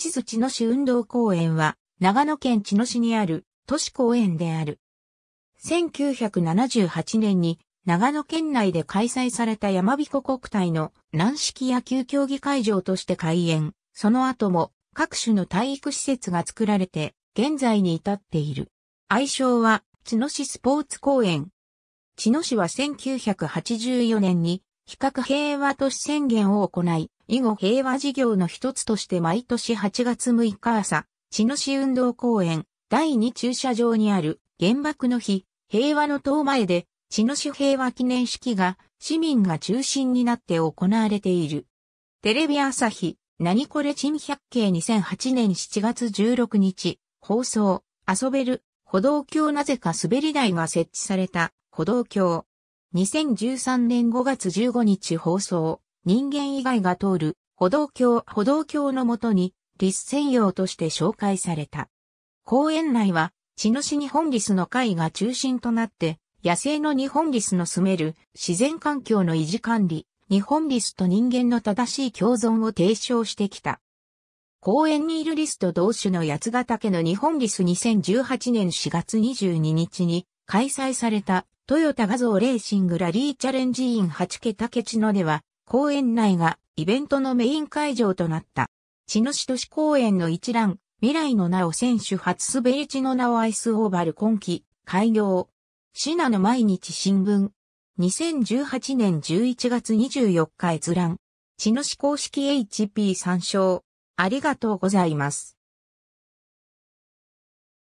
地図茅野市運動公園は、長野県茅野市にある都市公園である。1978年に長野県内で開催された山彦国体の軟式野球競技会場として開園。その後も各種の体育施設が作られて現在に至っている。愛称は茅野市スポーツ公園。茅野市は1984年に比較平和都市宣言を行い、以後平和事業の一つとして毎年8月6日朝、茅野市運動公園第2駐車場にある原爆の日、平和の塔前で、茅野市平和記念式が市民が中心になって行われている。テレビ朝日、何これ珍百景2008年7月16日、放送、遊べる、歩道橋なぜか滑り台が設置された、歩道橋。2013年5月15日放送、人間以外が通る歩道橋歩道橋のもとに、リス専用として紹介された。公園内は、血の市日本リスの会が中心となって、野生の日本リスの住める自然環境の維持管理、日本リスと人間の正しい共存を提唱してきた。公園にいるリスと同種の八ヶ岳の日本リス2018年4月22日に開催されたトヨタ画像レーシングラリーチャレンジイン8桁ケチノでは、公園内がイベントのメイン会場となった。チノシ都市公園の一覧、未来の名を選手初滑り地の名をアイスオーバル今季、開業。シナの毎日新聞。2018年11月24日閲覧。チノ市公式 HP 参照。ありがとうございます。